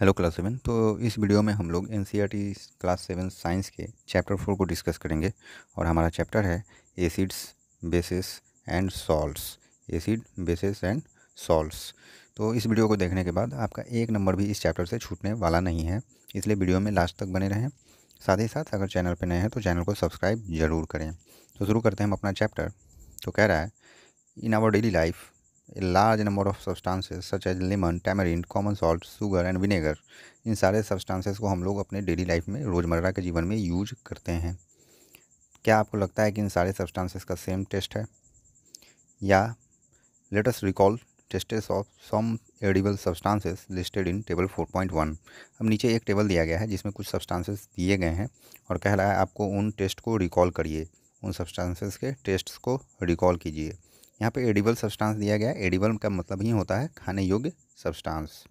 hello class seven तो इस video में हम लोग एन क्लास सेवन साइंस के चैप्टर फोर को डिस्कस करेंगे और हमारा चैप्टर है acids bases and salts acid bases and salts तो इस वीडियो को देखने के बाद आपका एक नंबर भी इस चैप्टर से छूटने वाला नहीं है इसलिए वीडियो में लास्ट तक बने रहें साथ ही साथ अगर चैनल पर नए हैं तो चैनल को सब्सक्राइब ज़रूर करें तो शुरू करते हैं हम अपना चैप्टर तो कह रहा है in our daily life A large number of substances such as lemon, tamarind, common salt, sugar and vinegar इन सारे substances को हम लोग अपने डेली लाइफ में रोज़मर्रा के जीवन में यूज करते हैं क्या आपको लगता है कि इन सारे substances का सेम टेस्ट है या let recall recall tastes of some edible substances listed in table four point one अब नीचे एक टेबल दिया गया है जिसमें कुछ सब्सटांसेस दिए गए हैं और कह रहा है आपको उन टेस्ट को रिकॉल करिए उन सब्सटेंसेस के टेस्ट को रिकॉल कीजिए यहाँ पे एडिबल सब्सटेंस दिया गया है एडिबल का मतलब ही होता है खाने योग्य सब्सटेंस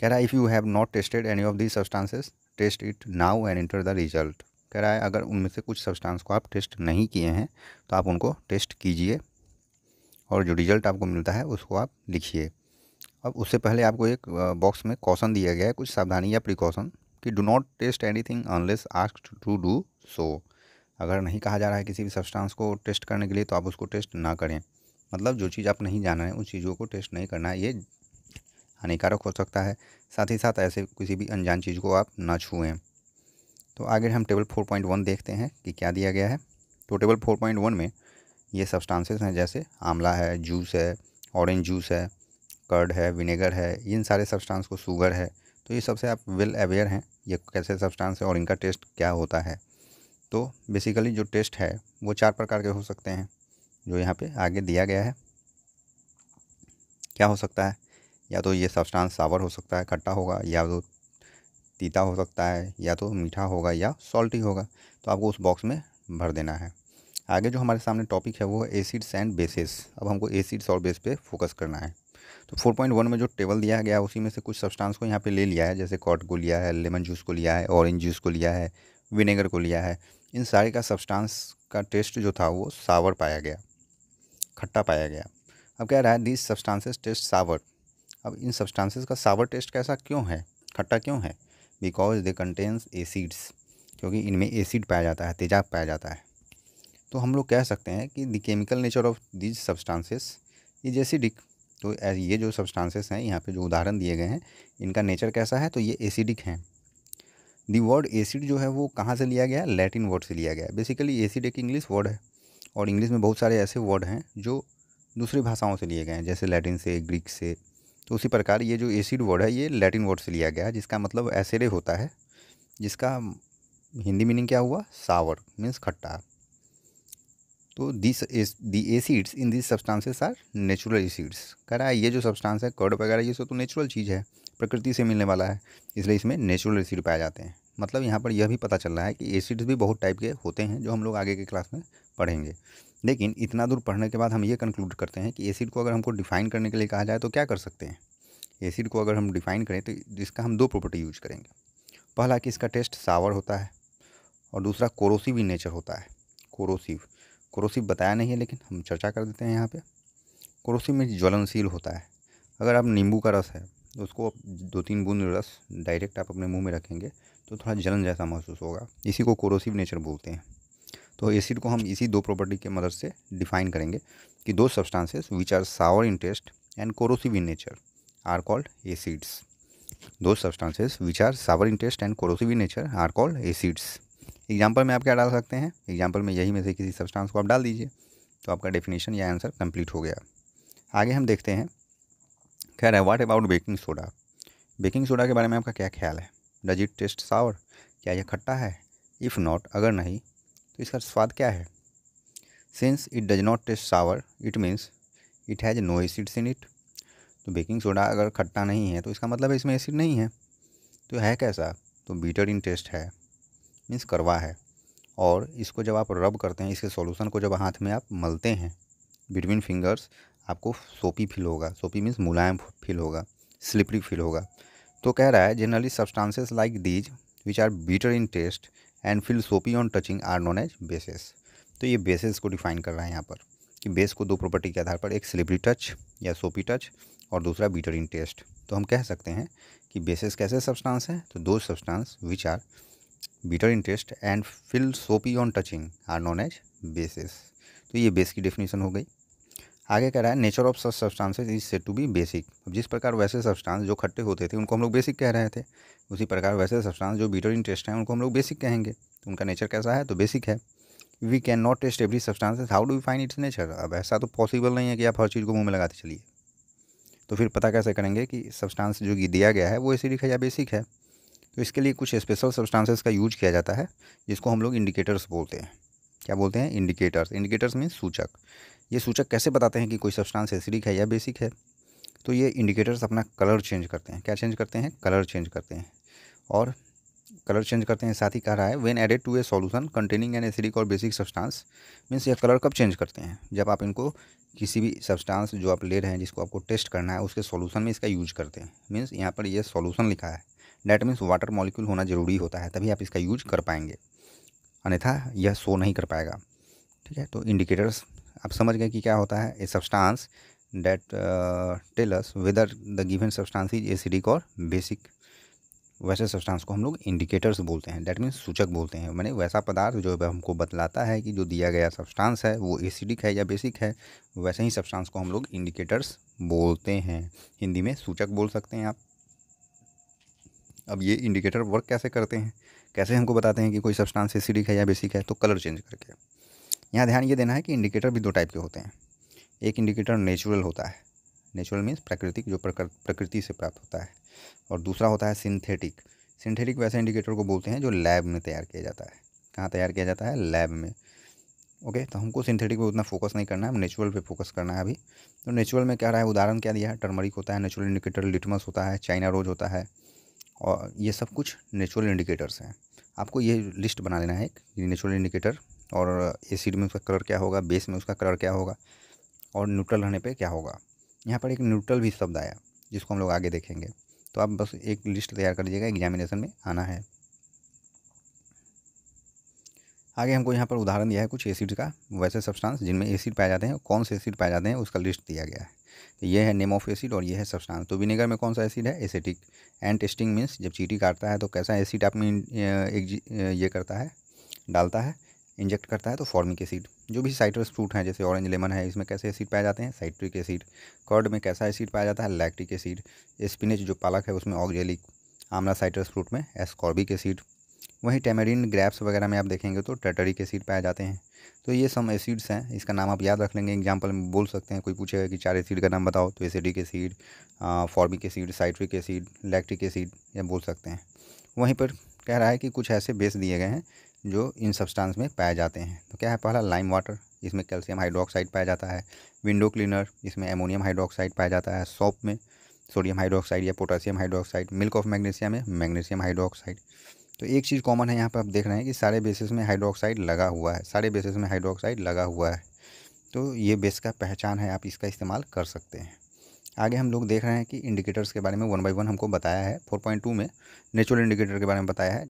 कह रहा है if you have not tasted any of the substances taste it now and enter the result कह रहा है अगर उनमें से कुछ सब्सटेंस को आप टेस्ट नहीं किए हैं तो आप उनको टेस्ट कीजिए और जो रिज़ल्ट आपको मिलता है उसको आप लिखिए अब उससे पहले आपको एक बॉक्स में कॉशन दिया गया है कुछ सावधानी या प्रिकॉशन कि do not taste anything unless ask to do so अगर नहीं कहा जा रहा है किसी भी सब्सटेंस को टेस्ट करने के लिए तो आप उसको टेस्ट ना करें मतलब जो चीज़ आप नहीं जाना है उन चीज़ों को टेस्ट नहीं करना है ये हानिकारक हो सकता है साथ ही साथ ऐसे किसी भी अनजान चीज़ को आप ना छुएँ तो आगे हम टेबल फोर पॉइंट वन देखते हैं कि क्या दिया गया है तो टेबल फोर पॉइंट वन में ये सब्सटांसेस हैं जैसे आंवला है जूस है ऑरेंज जूस है कर्ड है विनेगर है इन सारे सब्सटांस को शुगर है तो ये सबसे आप वेल अवेयर हैं ये कैसे सब्सटांस है और इनका टेस्ट क्या होता है तो बेसिकली जो टेस्ट है वो चार प्रकार के हो सकते हैं जो यहाँ पे आगे दिया गया है क्या हो सकता है या तो ये सब्सटेंस सावर हो सकता है खट्टा होगा या तो तीता हो सकता है या तो मीठा होगा या सॉल्टी होगा तो आपको उस बॉक्स में भर देना है आगे जो हमारे सामने टॉपिक है वो है एसिड्स एंड बेसिस अब हमको एसिड्स और बेस पे फोकस करना है तो 4.1 में जो टेबल दिया गया उसी में से कुछ सब्सटेंस को यहाँ पे ले लिया है जैसे कॉट को लिया है लेमन जूस को लिया है ऑरेंज जूस को लिया है विनेगर को लिया है इन सारे का सब्सटेंस का टेस्ट जो था वो सावर पाया गया खट्टा पाया गया अब कह रहा है दिस सब्सटांसेस टेस्ट सावर अब इन सब्सटांसेस का सावर टेस्ट कैसा क्यों है खट्टा क्यों है बिकॉज दे कंटेन्स एसिड्स क्योंकि इनमें एसिड पाया जाता है तेजाब पाया जाता है तो हम लोग कह सकते हैं कि the chemical nature of these substances is acidic तो ये जो सब्सटांसेस हैं यहाँ पे जो उदाहरण दिए गए हैं इनका नेचर कैसा है तो ये एसिडिक हैं दी वर्ड एसिड जो है वो कहाँ से लिया गया लैटिन वर्ड से लिया गया बेसिकली एसिड एक इंग्लिश वर्ड है और इंग्लिश में बहुत सारे ऐसे वर्ड हैं जो दूसरी भाषाओं से लिए गए हैं जैसे लैटिन से ग्रीक से तो उसी प्रकार ये जो एसिड वर्ड है ये लैटिन वर्ड से लिया गया है जिसका मतलब एसिडे होता है जिसका हिंदी मीनिंग क्या हुआ सावर मीन्स खट्टा तो this the acids in this substances are natural acids कह रहा है ये जो सब्सटेंस है कर्ड वगैरह ये सब तो नेचुरल चीज़ है प्रकृति से मिलने वाला है इसलिए इसमें नेचुरल एसिड पाए जाते हैं मतलब यहाँ पर यह भी पता चल रहा है कि एसिड्स भी बहुत टाइप के होते हैं जो हम लोग आगे के क्लास में पढ़ेंगे लेकिन इतना दूर पढ़ने के बाद हम ये कंक्लूड करते हैं कि एसिड को अगर हमको डिफाइन करने के लिए कहा जाए तो क्या कर सकते हैं एसिड को अगर हम डिफाइन करें तो इसका हम दो प्रॉपर्टी यूज करेंगे पहला कि इसका टेस्ट सावर होता है और दूसरा कोरोसिव इन नेचर होता है कोरोसिव कोरोसिव बताया नहीं है लेकिन हम चर्चा कर देते हैं यहाँ पर कोरोसिव में ज्वलनशील होता है अगर आप नींबू का रस है उसको दो तीन बूंद रस डायरेक्ट आप अपने मुंह में रखेंगे तो थोड़ा जलन जैसा महसूस होगा इसी को कोरोसिव नेचर बोलते हैं तो एसिड को हम इसी दो प्रॉपर्टी के मदद से डिफाइन करेंगे कि those substances which are sour in taste and corrosive in nature are called acids those substances which are sour in taste and corrosive in nature are called acids example में आप क्या डाल सकते हैं एग्जाम्पल में यही में से किसी सब्सटांस को आप डाल दीजिए तो आपका डेफिनेशन या आंसर कंप्लीट हो गया आगे हम देखते हैं खैर है what about baking soda baking soda के बारे में आपका क्या ख्याल है डज इट टेस्ट सावर क्या यह खट्टा है इफ़ नॉट अगर नहीं तो इसका स्वाद क्या है since it does not taste sour it means it has no acids in it तो बेकिंग सोडा अगर खट्टा नहीं है तो इसका मतलब इसमें एसिड नहीं है तो है कैसा तो बीटर इन टेस्ट है मीन्स करवा है और इसको जब आप रब करते हैं इसके सॉल्यूशन को जब हाथ में आप मलते हैं बिटवीन फिंगर्स आपको सोपी फील होगा सोपी मीन्स मुलायम फील होगा स्लिपरी फील होगा तो कह रहा है generally substances like these which are bitter in taste and feel soapy on touching are known as bases तो ये बेसिस को डिफाइन कर रहा है यहाँ पर कि बेस को दो प्रॉपर्टी के आधार पर एक स्लिपरी टच या सोपी टच और दूसरा बीटर इन टेस्ट तो हम कह सकते हैं कि बेसिस कैसे सब्सटेंस हैं तो those substance which are bitter in taste and feel soapy on touching are known as bases तो ये बेस की डेफिनेशन हो गई आगे कह रहा है nature of such substances is said to be basic अब जिस प्रकार वैसे सब्सटांस जो खट्टे होते थे उनको हम लोग बेसिक कह रहे थे उसी प्रकार वैसे सब्सटांस जो बीटर इन टेस्ट हैं उनको हम लोग बेसिक कहेंगे तो उनका नेचर कैसा है तो बेसिक है we can not taste every substances how do we find its nature अब ऐसा तो पॉसिबल नहीं है कि आप हर चीज़ को मुँह में लगाते चलिए तो फिर पता कैसे करेंगे कि सब्सटांस जो दिया गया है वो एसिडिक है या बेसिक है तो इसके लिए कुछ स्पेशल सब्सटांसेस का यूज किया जाता है जिसको हम लोग इंडिकेटर्स बोलते हैं क्या बोलते हैं इंडिकेटर्स इंडिकेटर्स मीन सूचक ये सूचक कैसे बताते हैं कि कोई सब्सटेंस एसिडिक है या बेसिक है तो ये इंडिकेटर्स अपना कलर चेंज करते हैं क्या चेंज करते हैं कलर चेंज करते हैं और कलर चेंज करते हैं साथ ही कह रहा है when added to a solution containing an acidic और बेसिक सब्सटेंस मीन्स यह कलर कब चेंज करते हैं जब आप इनको किसी भी सब्सटेंस जो आप ले रहे हैं जिसको आपको टेस्ट करना है उसके सॉल्यूशन में इसका यूज करते हैं मीन्स यहाँ पर यह सॉल्यूशन लिखा है डैट मीन्स वाटर मॉलिक्यूल होना ज़रूरी होता है तभी आप इसका यूज कर पाएंगे अन्यथा यह शो नहीं कर पाएगा ठीक है तो इंडिकेटर्स आप समझ गए कि क्या होता है a substance that tells whether the given substance is acidic और बेसिक वैसे सब्सटांस को हम लोग इंडिकेटर्स बोलते हैं डैट मीन्स सूचक बोलते हैं मैंने वैसा पदार्थ जो हमको बतलाता है कि जो दिया गया सब्सटांस है वो एसिडिक है या बेसिक है वैसे ही सब्सटांस को हम लोग इंडिकेटर्स बोलते हैं हिंदी में सूचक बोल सकते हैं आप अब ये इंडिकेटर वर्क कैसे करते हैं कैसे हमको बताते हैं कि कोई सब्सटेंस एसिडिक है या बेसिक है तो कलर चेंज करके यहाँ ध्यान ये देना है कि इंडिकेटर भी दो टाइप के होते हैं एक इंडिकेटर नेचुरल होता है नेचुरल मीन्स प्राकृतिक जो प्रकृति से प्राप्त होता है और दूसरा होता है सिंथेटिक सिंथेटिक वैसे इंडिकेटर को बोलते हैं जो लैब में तैयार किया जाता है कहाँ तैयार किया जाता है लैब में ओके तो हमको सिंथेटिक पे उतना फोकस नहीं करना है नेचुरल पे फोकस करना है अभी तो नेचुरल में क्या रहा है उदाहरण क्या दिया है टर्मरिक होता है नेचुरल इंडिकेटर लिटमस होता है चाइना रोज होता है और ये सब कुछ नेचुरल इंडिकेटर्स हैं आपको ये लिस्ट बना लेना है एक नेचुरल इंडिकेटर और एसिड में उसका कलर क्या होगा बेस में उसका कलर क्या होगा और न्यूट्रल रहने पे क्या होगा यहाँ पर एक न्यूट्रल भी शब्द आया जिसको हम लोग आगे देखेंगे तो आप बस एक लिस्ट तैयार कर लीजिएगा एग्जामिनेशन में आना है आगे हमको यहाँ पर उदाहरण दिया है कुछ एसिड का वैसे सब्सटेंस जिनमें एसिड पाए जाते हैं कौन से एसिड पाए जाते हैं उसका लिस्ट दिया गया है तो ये है नेम ऑफ एसिड और ये है सब्सटेंस तो विनेगर में कौन सा एसिड है एसिटिक एंड टेस्टिंग मीन्स जब चीटी काटता है तो कैसा एसिड आप में एक ये करता है डालता है इंजेक्ट करता है तो फॉर्मिक एसिड जो भी साइट्रस फ्रूट हैं जैसे ऑरेंज लेमन है इसमें कैसे एसिड पाए जाते हैं साइट्रिक एसिड कर्ड में कैसा एसिड पाया जाता है लैक्टिक एसिड स्पिनच जो पालक है उसमें ऑगजेलिक आमला साइट्रस फ्रूट में एस्कॉर्बिक एसिड वहीं टेमेरिन ग्रैप्स वगैरह में आप देखेंगे तो टर्टरिक एसिड पाए जाते हैं तो ये सम एसिड्स हैं इसका नाम आप याद रख लेंगे एग्जाम्पल में बोल सकते हैं कोई पूछेगा कि चार एसिड का नाम बताओ तो acidic acid formic acid citric acid lactic acid ये बोल सकते हैं वहीं पर कह रहा है कि कुछ ऐसे बेस दिए गए हैं जो इन सब्सटेंस में पाए जाते हैं तो क्या है पहला लाइम वाटर इसमें कैल्शियम हाइड्रोक्साइड पाया जाता है विंडो क्लीनर इसमें एमोनियम हाइड्रोक्साइड पाया जाता है सॉप में सोडियम हाइड्रोक्साइड या potassium hydroxide milk of magnesia में मैग्नीशियम हाइड्रोक्साइड तो एक चीज़ कॉमन है यहाँ पर आप देख रहे हैं कि सारे बेसिस में हाइड्रोक्साइड लगा हुआ है सारे बेसिस में हाइड्रोक्साइड लगा हुआ है तो ये बेस का पहचान है आप इसका इस्तेमाल कर सकते हैं आगे हम लोग देख रहे हैं कि इंडिकेटर्स के बारे में वन बाई वन हमको बताया है फोर पॉइंट टू में नेचुरल इंडिकेटर के बारे में बताया है